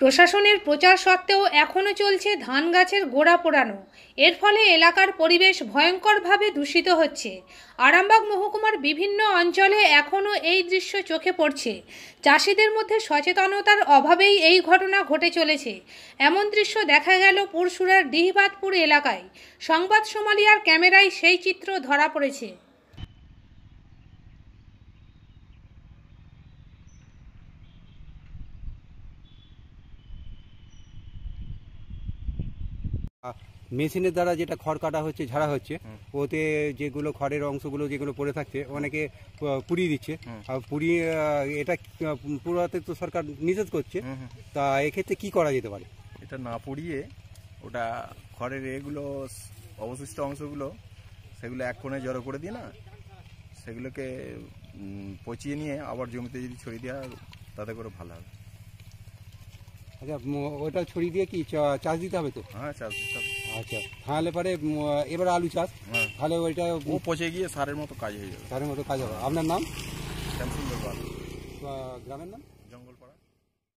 প্রশাসনের প্রচার সত্ত্বেও এখনও চলছে ধান গাছের গোড়া পোড়ানো এর ফলে এলাকার পরিবেশ ভয়ঙ্করভাবে দূষিত হচ্ছে আরামবাগ মহকুমার বিভিন্ন অঞ্চলে এখনও এই দৃশ্য চোখে পড়ছে চাষিদের মধ্যে সচেতনতার অভাবেই এই ঘটনা ঘটে চলেছে এমন দৃশ্য দেখা গেল পরশুরার ডিহিবাদপুর এলাকায় সংবাদ সোমালিয়ার ক্যামেরায় সেই চিত্র ধরা পড়েছে মেশিনের দ্বারা যেটা খড় কাটা হচ্ছে ঝাড়া হচ্ছে ওতে যেগুলো খড়ের অংশগুলো যেগুলো পড়ে থাকছে অনেকে পুড়িয়ে দিচ্ছে আর পুড়িয়ে এটা পুরাতে তো সরকার নিষেধ করছে তা এক্ষেত্রে কি করা যেতে পারে এটা না পুড়িয়ে ওটা খড়ের এগুলো অবশিষ্ট অংশগুলো সেগুলো এক কোণে জড়ো করে দিয়ে না সেগুলোকে পচিয়ে নিয়ে আবার জমিতে যদি ছড়িয়ে দেওয়া তাতে করে ভালো হবে আচ্ছা ওটা ছড়িয়ে দিয়ে কি চাষ দিতে হবে তো হ্যাঁ আচ্ছা তাহলে পরে এবার আলু চাষ হ্যাঁ। তাহলে ওইটা ও পচে গিয়ে সারের মতো কাজ হয়ে যাবে সারের মতো কাজ হবে আপনার নাম গ্রামের নাম জঙ্গলপাড়া